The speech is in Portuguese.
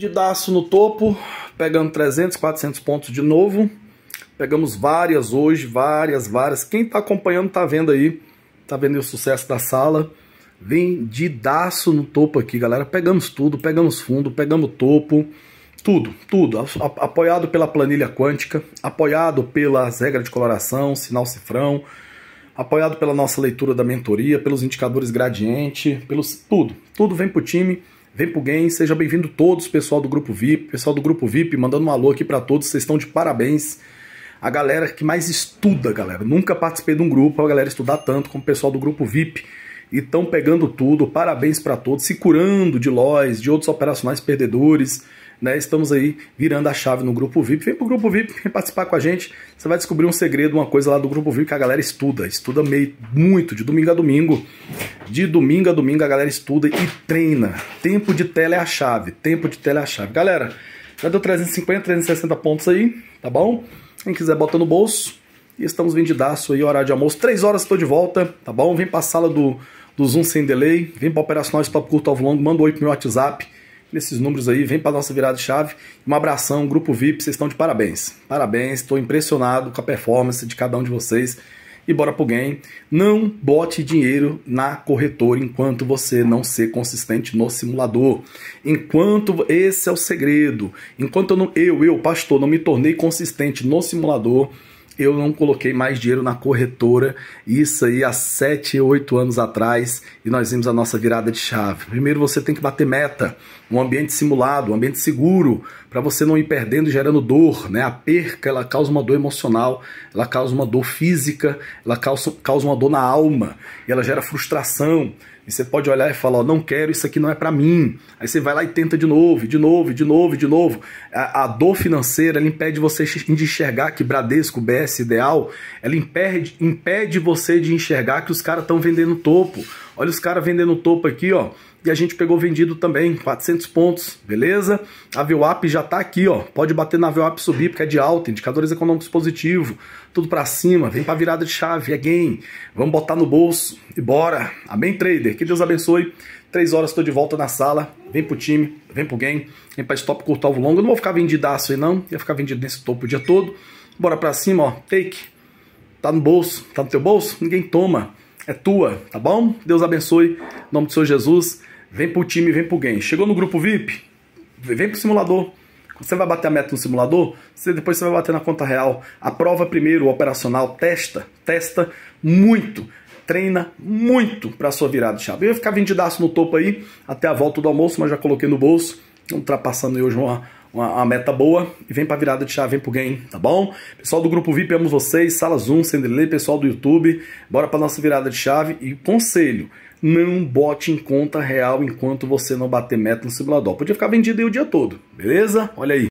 de daço no topo, pegando 300, 400 pontos de novo. Pegamos várias hoje, várias, várias. Quem está acompanhando está vendo aí, está vendo o sucesso da sala. Vendidaço no topo aqui, galera. Pegamos tudo, pegamos fundo, pegamos topo, tudo, tudo. Apoiado pela planilha quântica, apoiado pelas regras de coloração, sinal cifrão, apoiado pela nossa leitura da mentoria, pelos indicadores gradiente, pelos tudo, tudo vem pro time. Vem pro Game, seja bem-vindo todos, pessoal do Grupo VIP, pessoal do Grupo VIP, mandando um alô aqui para todos, vocês estão de parabéns. A galera que mais estuda, galera. Nunca participei de um grupo, a galera estudar tanto como o pessoal do Grupo VIP. E estão pegando tudo, parabéns para todos, se curando de LOS, de outros operacionais perdedores né? Estamos aí virando a chave no grupo VIP. Vem pro grupo VIP, vem participar com a gente. Você vai descobrir um segredo, uma coisa lá do grupo VIP que a galera estuda. Estuda meio muito, de domingo a domingo. De domingo a domingo a galera estuda e treina. Tempo de tela é a chave. Tempo de tela é a chave. Galera, já deu 350, 360 pontos aí, tá bom? Quem quiser bota no bolso. E estamos vendidaço aí, horário de almoço. Três horas estou de volta, tá bom? Vem para a sala do, do Zoom sem delay. Vem para operacional de curto ao longo. Manda um oi pro meu WhatsApp nesses números aí, vem para nossa virada de chave. Um abração, grupo VIP, vocês estão de parabéns. Parabéns, estou impressionado com a performance de cada um de vocês. E bora pro game. Não bote dinheiro na corretora enquanto você não ser consistente no simulador. Enquanto esse é o segredo. Enquanto eu, não, eu, eu, pastor, não me tornei consistente no simulador, eu não coloquei mais dinheiro na corretora, isso aí há 7, 8 anos atrás, e nós vimos a nossa virada de chave. Primeiro você tem que bater meta, um ambiente simulado, um ambiente seguro, para você não ir perdendo e gerando dor, né? A perca, ela causa uma dor emocional, ela causa uma dor física, ela causa, causa uma dor na alma, e ela gera frustração, e você pode olhar e falar, ó, não quero, isso aqui não é para mim. Aí você vai lá e tenta de novo, de novo, de novo, de novo. A, a dor financeira, ela impede você de enxergar que Bradesco, BS, Ideal, ela impede, impede você de enxergar que os caras estão vendendo topo. Olha os caras vendendo topo aqui, ó. E a gente pegou vendido também, 400 pontos, beleza? A VWAP já tá aqui, ó. Pode bater na VWAP subir, porque é de alta, indicadores econômicos positivo, tudo para cima, vem pra virada de chave, é game. Vamos botar no bolso e bora. Amém, trader? Que Deus abençoe. Três horas estou de volta na sala. Vem pro time, vem pro game, vem pra stop curto alvo longo. Eu não vou ficar vendidaço aí, não. Ia ficar vendido nesse topo o dia todo. Bora pra cima, ó. Take. Tá no bolso, tá no teu bolso? Ninguém toma é tua, tá bom? Deus abençoe, em nome do Senhor Jesus. Vem pro time, vem pro game. Chegou no grupo VIP? Vem pro simulador. Você vai bater a meta no simulador, você, depois você vai bater na conta real. Aprova primeiro o operacional, testa, testa muito treina muito para sua virada de chave. Eu ia ficar vendidaço no topo aí até a volta do almoço, mas já coloquei no bolso ultrapassando hoje uma, uma, uma, meta boa. E vem pra virada de chave, vem pro game, tá bom? Pessoal do Grupo VIP, amo vocês. Sala Zoom, Sendelê, pessoal do YouTube. Bora pra nossa virada de chave. E conselho, não bote em conta real enquanto você não bater meta no simulador. Podia ficar vendido aí o dia todo, beleza? Olha aí.